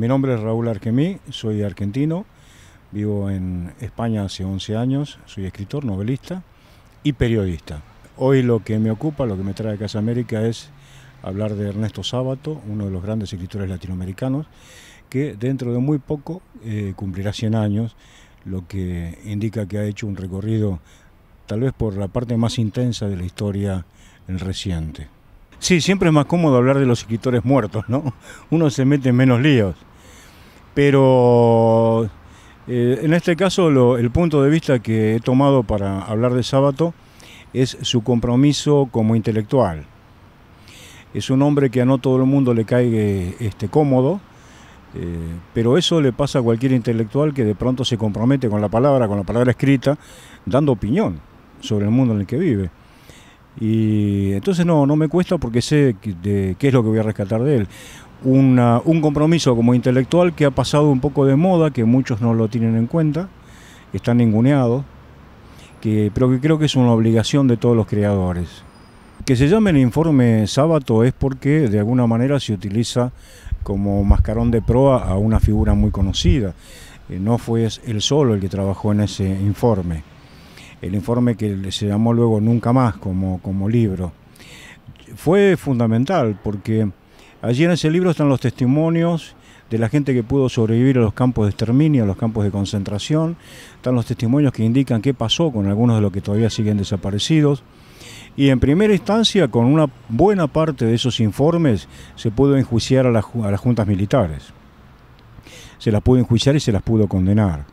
Mi nombre es Raúl Arquemí, soy argentino, vivo en España hace 11 años, soy escritor, novelista y periodista. Hoy lo que me ocupa, lo que me trae a Casa América es hablar de Ernesto Sábato, uno de los grandes escritores latinoamericanos, que dentro de muy poco eh, cumplirá 100 años, lo que indica que ha hecho un recorrido tal vez por la parte más intensa de la historia reciente. Sí, siempre es más cómodo hablar de los escritores muertos, ¿no? Uno se mete en menos líos pero eh, en este caso el punto de vista que he tomado para hablar de Sábato es su compromiso como intelectual. Es un hombre que a no todo el mundo le cae este, cómodo, eh, pero eso le pasa a cualquier intelectual que de pronto se compromete con la palabra, con la palabra escrita, dando opinión sobre el mundo en el que vive. Y entonces no, no me cuesta porque sé de, qué es lo que voy a rescatar de él. un compromiso como intelectual que ha pasado un poco de moda, que muchos no lo tienen en cuenta, están ninguneados, que, pero que creo que es una obligación de todos los creadores. Que se llame el informe sábado es porque de alguna manera se utiliza como mascarón de proa a una figura muy conocida. Eh, no fue él solo el que trabajó en ese informe el informe que se llamó luego Nunca más como, como libro. Fue fundamental porque allí en ese libro están los testimonios de la gente que pudo sobrevivir a los campos de exterminio, a los campos de concentración. Están los testimonios que indican qué pasó con algunos de los que todavía siguen desaparecidos. Y en primera instancia, con una buena parte de esos informes, se pudo enjuiciar a, a las juntas militares. Se las pudo enjuiciar y se las pudo condenar.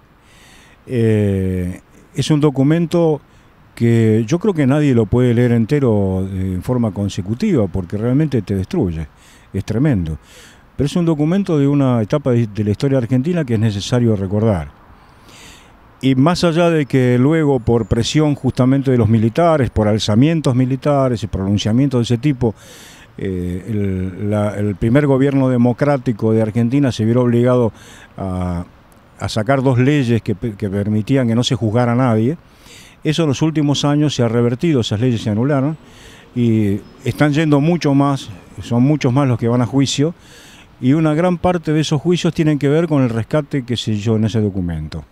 Eh, es un documento que yo creo que nadie lo puede leer entero eh, en forma consecutiva porque realmente te destruye, es tremendo. Pero es un documento de una etapa de la historia argentina que es necesario recordar. Y más allá de que luego por presión justamente de los militares, por alzamientos militares y pronunciamientos de ese tipo, eh, el, el primer gobierno democrático de Argentina se vio obligado a a sacar dos leyes que, permitían que no se juzgara a nadie. Eso en los últimos años se ha revertido, esas leyes se anularon y están yendo mucho más, son muchos más los que van a juicio y una gran parte de esos juicios tienen que ver con el rescate que se hizo en ese documento.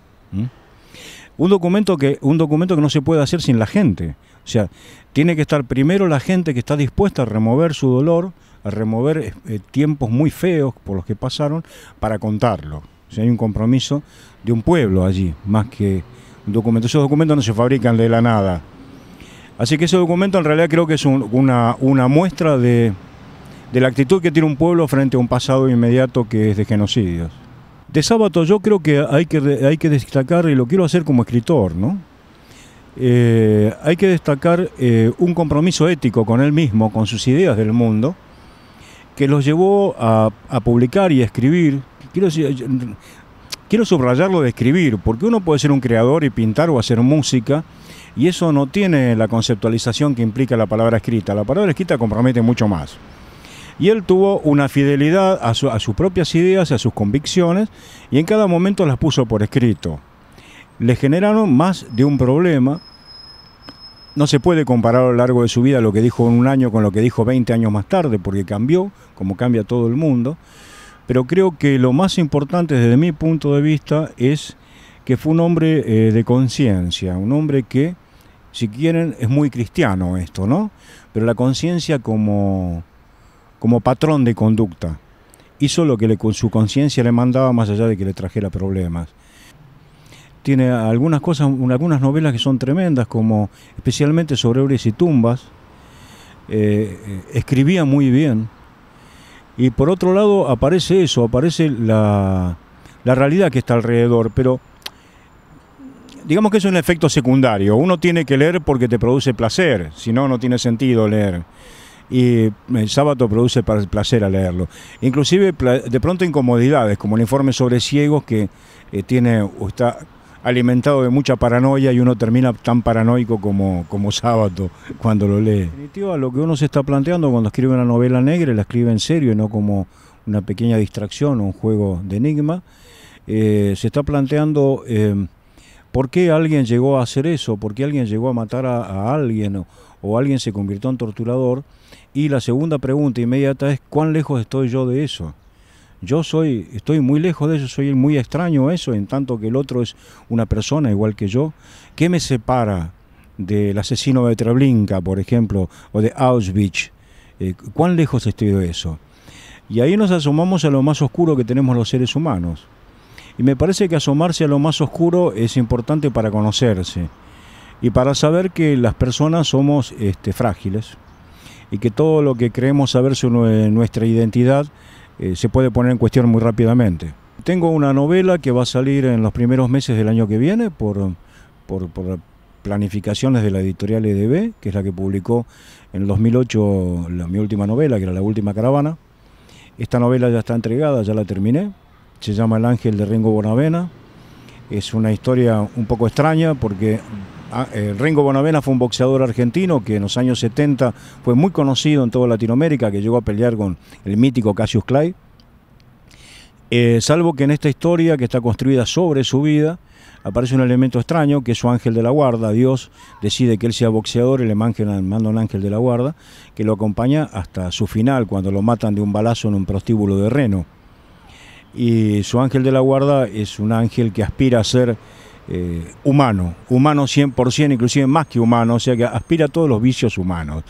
Un documento, que, un documento que no se puede hacer sin la gente. O sea, tiene que estar primero la gente que está dispuesta a remover su dolor, a remover eh, tiempos muy feos por los que pasaron, para contarlo hay un compromiso de un pueblo allí, más que un documento. Esos documentos no se fabrican de la nada. Así que ese documento en realidad creo que es una, una muestra de, la actitud que tiene un pueblo frente a un pasado inmediato que es de genocidios. De sábado yo creo que hay que, hay que destacar, y lo quiero hacer como escritor, ¿no? Eh, hay que destacar eh, un compromiso ético con él mismo, con sus ideas del mundo, que los llevó a, a publicar y a escribir Quiero, mm, quiero subrayar de escribir, porque uno puede ser un creador y pintar o hacer música, y eso no tiene la conceptualización que implica la palabra escrita. La palabra escrita compromete mucho más. Y él tuvo una fidelidad a, a sus propias ideas, a sus convicciones, y en cada momento las puso por escrito. Le generaron más de un problema. No se puede comparar a lo largo de su vida lo que dijo en un año con lo que dijo 20 años más tarde, porque cambió, como cambia todo el mundo pero creo que lo más importante desde mi punto de vista es que fue un hombre eh, de conciencia, un hombre que, si quieren, es muy cristiano esto, ¿no? Pero la conciencia como, como patrón de conducta. Hizo lo que con su conciencia le mandaba más allá de que le trajera problemas. Tiene algunas cosas, algunas novelas que son tremendas, como especialmente sobre obras y Tumbas. Eh, eh, escribía muy bien, y por otro lado aparece eso, aparece la, realidad que está alrededor, pero digamos que es un efecto secundario. Uno tiene que leer porque te produce placer, si no, no tiene sentido leer. Y el sábado produce placer a leerlo. Inclusive de pronto incomodidades, como el informe sobre ciegos que eh, tiene, está alimentado de mucha paranoia y uno termina tan paranoico como, como sábado cuando lo lee. En definitiva, lo que uno se está planteando cuando escribe una novela negra, la escribe en serio y no como una pequeña distracción o un juego de enigma, eh, se está planteando em, por qué alguien llegó a hacer eso, por qué alguien llegó a matar a, alguien o alguien se convirtió en torturador. Y la segunda pregunta inmediata es, ¿cuán lejos estoy yo de eso? Yo soy, estoy muy lejos de eso, soy muy extraño a eso, en tanto que el otro es una persona igual que yo. ¿Qué me separa del asesino de Treblinka, por ejemplo, o de Auschwitz? Eh, ¿Cuán lejos estoy de eso? Y ahí nos asomamos a lo más oscuro que tenemos los seres humanos. Y me parece que asomarse a lo más oscuro es importante para conocerse y para saber que las personas somos este, frágiles y que todo lo que creemos saber sobre nuestra identidad eh, se puede poner en cuestión muy rápidamente. Tengo una novela que va a salir en los primeros meses del año que viene por, por, planificaciones de la editorial EDB, que es la que publicó en 2008 mi última novela, que era La Última Caravana. Esta novela ya está entregada, ya la terminé. Se llama El Ángel de Ringo Bonavena. Es una historia un poco extraña porque Ah, eh, Rengo Bonavena fue un boxeador argentino que en los años 70 fue muy conocido en toda Latinoamérica, que llegó a pelear con el mítico Cassius Clay. Eh, salvo que en esta historia, que está construida sobre su vida, aparece un elemento extraño, que es su ángel de la guarda. Dios decide que él sea boxeador y le manda un ángel de la guarda, que lo acompaña hasta su final, cuando lo matan de un balazo en un prostíbulo de Reno. Y su ángel de la guarda es un ángel que aspira a ser eh, humano, humano 100%, inclusive más que humano, o sea que aspira a todos los vicios humanos.